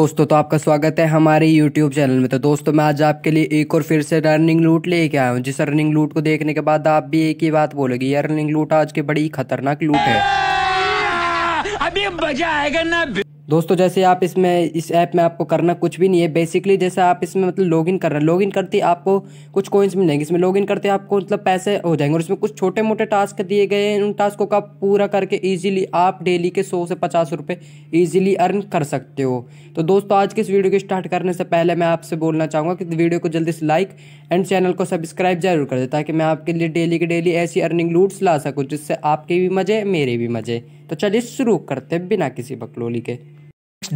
दोस्तों तो आपका स्वागत है हमारे YouTube चैनल में तो दोस्तों मैं आज आपके लिए एक और फिर से रनिंग लूट लेके आया हूँ जिस रनिंग लूट को देखने के बाद आप भी एक ही बात बोलोगे ये रनिंग लूट आज की बड़ी खतरनाक लूट है अभी मजा आएगा ना दोस्तों जैसे आप इसमें इस ऐप में आपको करना कुछ भी नहीं है बेसिकली जैसे आप इसमें मतलब लॉगिन कर रहे हैं लॉगिन करते आपको कुछ कोइंस मिलेंगे इसमें लॉगिन करते आपको मतलब पैसे हो जाएंगे और इसमें कुछ छोटे मोटे टास्क दिए गए हैं उन टास्कों का पूरा करके ईजिली आप डेली के सौ से पचास रुपये ईजिली अर्न कर सकते हो तो दोस्तों आज के इस वीडियो को स्टार्ट करने से पहले मैं आपसे बोलना चाहूँगा कि वीडियो को जल्दी से लाइक एंड चैनल को सब्सक्राइब जरूर कर दे ताकि मैं आपके लिए डेली के डेली ऐसी अर्निंग लूट्स ला सकूँ जिससे आपके भी मज़े मेरे भी मज़े तो चलिए शुरू करते बिना किसी बकलोली के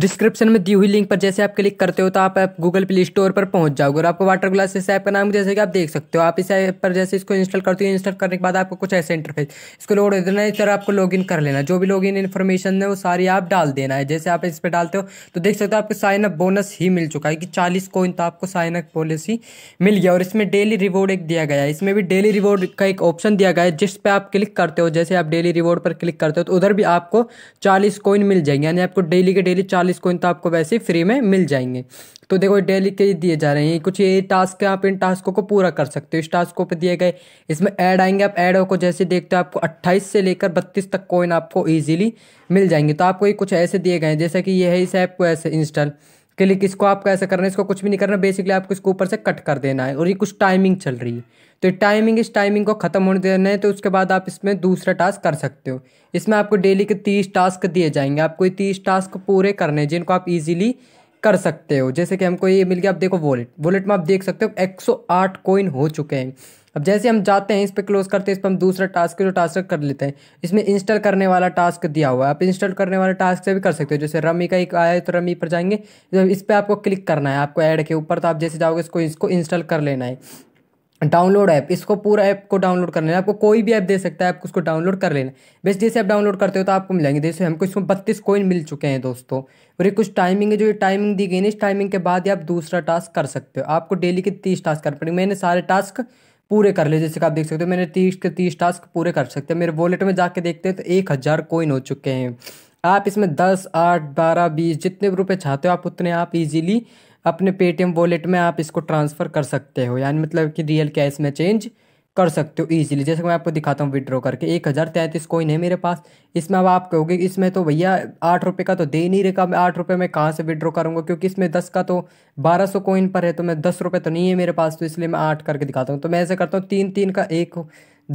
डिस्क्रिप्शन में दी हुई लिंक पर जैसे आप क्लिक करते हो तो आप ऐप गूगल प्ले स्टोर पर पहुंच जाओगे और आपको वाटर ग्लास इस ऐप का नाम जैसे कि आप देख सकते हो आप इस ऐप पर जैसे इसको इंस्टॉल करते हो इंस्टॉल करने के बाद आपको कुछ ऐसे इंटरफेस इसको लोड देना है इस तरह आपको लॉग कर लेना जो भी इन इन्फॉर्मेशन है वो सारी आप डाल देना है जैसे आप इस पर डालते हो तो देख सकते हो आपको साइन अप बोनस ही मिल चुका है कि चालीस कोइन तो आपको साइन अप बोनस ही मिल गया और इसमें डेली रिवॉर्ड एक दिया गया है इसमें भी डेली रिवॉर्ड का एक ऑप्शन दिया गया है जिस पर आप क्लिक करते हो जैसे आप डेली रिवॉर्ड पर क्लिक करते हो तो उधर भी आपको चालीस कोइन मिल जाएंगे यानी आपको डेली के डेली चालीस चालीस कोइन तो आपको वैसे फ्री में मिल जाएंगे तो देखो डेली के दिए जा रहे हैं कुछ ये टास्क है आप इन टास्कों को पूरा कर सकते हो इस टास्कों पे दिए गए इसमें ऐड आएंगे आप ऐडों को जैसे देखते हो आपको 28 से लेकर 32 तक कोइन आपको इजीली मिल जाएंगे तो आपको ये कुछ ऐसे दिए गए हैं जैसे कि ये है इस ऐप को ऐसे इंस्टॉल क्लिक इसको आप कैसे करना है इसको कुछ भी नहीं करना बेसिकली आपको इसको ऊपर से कट कर देना है और ये कुछ टाइमिंग चल रही है तो टाइमिंग इस टाइमिंग को ख़त्म होने देना है तो उसके बाद आप इसमें दूसरा टास्क कर सकते हो इसमें आपको डेली के तीस टास्क दिए जाएंगे आपको ये तीस टास्क पूरे करने हैं जिनको आप ईजिली कर सकते हो जैसे कि हमको ये मिल गया आप देखो वॉलेट वॉलेट में आप देख सकते हो 108 कॉइन हो चुके हैं अब जैसे हम जाते हैं इस पर क्लोज करते हैं इस पर हम दूसरा टास्क जो टास्क कर लेते हैं इसमें इंस्टॉल करने वाला टास्क दिया हुआ है आप इंस्टॉल करने वाले टास्क से भी कर सकते हो जैसे रमी का एक आया है तो रमी पर जाएंगे तो इस पर आपको क्लिक करना है आपको ऐड के ऊपर तो आप जैसे जाओगे इसको इसको इंस्टॉल कर लेना है डाउनलोड ऐप इसको पूरा ऐप को डाउनलोड कर लेना आपको कोई भी ऐप दे सकता है आपको उसको डाउनलोड कर लेना बेस्ट जैसे आप डाउनलोड करते हो तो आपको मिलेंगे जैसे हमको इसमें बत्तीस कोइन मिल चुके हैं दोस्तों और ये कुछ टाइमिंग है जो ये टाइमिंग दी गई ना इस टाइमिंग के बाद ही आप दूसरा टास्क कर सकते हो आपको डेली के तीस टास्क कर पड़ेंगे मैंने सारे टास्क पूरे कर लिए जैसे कि आप देख सकते हो मैंने तीस के तीस टास्क पूरे कर सकते हैं मेरे वॉलेट में जाके देखते हैं तो एक हज़ार कोइन हो चुके हैं आप इसमें दस आठ बारह बीस जितने रुपये चाहते हो आप उतने आप इजीली अपने पेटीएम वॉलेट में आप इसको ट्रांसफ़र कर सकते हो यानी मतलब कि रियल कैश में चेंज कर सकते हो इजीली जैसे मैं आपको दिखाता हूँ विड्रॉ करके एक हज़ार तैंतीस कोइन है मेरे पास इसमें अब आप कहोगे इसमें तो भैया आठ रुपये का तो दे नहीं रहेगा मैं आठ रुपये में कहाँ से विड्रॉ करूँगा क्योंकि इसमें दस का तो बारह सौ कोइन पर है तो मैं दस रुपये तो नहीं है मेरे पास तो इसलिए मैं आठ करके दिखाता हूँ तो मैं ऐसे करता हूँ तीन तीन का एक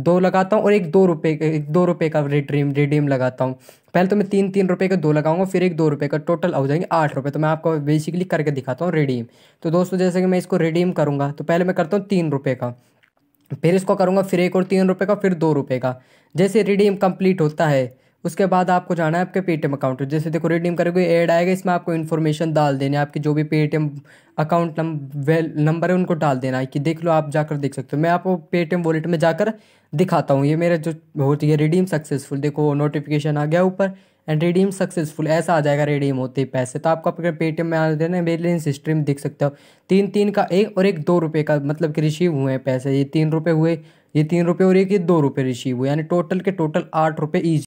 दो लगाता हूँ और एक दो रुपये एक दो रुपये का रिडीम रिडीम लगाता हूँ पहले तो मैं तीन तीन रुपये का दो लगाऊंगा फिर एक दो रुपये का टोटल हो जाएंगे आठ रुपये तो मैं आपको बेसिकली करके दिखाता हूँ रिडीम तो दोस्तों जैसे कि मैं इसको रिडीम करूँगा तो पहले मैं करता हूँ तीन रुपये का फिर इसको करूँगा फिर एक और तीन रुपये का फिर दो रुपये का जैसे रिडीम कंप्लीट होता है उसके बाद आपको जाना है आपके पेटीएम अकाउंट जैसे देखो रिडीम करोगे ऐड आएगा इसमें आपको इन्फॉर्मेशन डाल देने आपके जो भी पेटीएम अकाउंट नंबर है उनको डाल देना है कि देख लो आप जाकर देख सकते हो मैं आपको पेटीएम वॉलेट में जाकर दिखाता हूँ ये मेरा जो होती है रिडीम सक्सेसफुल देखो नोटिफिकेशन आ गया ऊपर एंड रिडीम सक्सेसफुल ऐसा आ जाएगा रिडीम होते ही पैसे तो आपको अपने पेटीएम में आ देना बैलेंस हिस्ट्री में देख सकते हो तीन तीन का एक और एक दो रुपये का मतलब कि रिसीव हुए हैं पैसे ये तीन रुपये हुए ये तीन रुपये और एक ये दो रुपये रिसीव हुए यानी टोटल के टोटल आठ रुपये ईच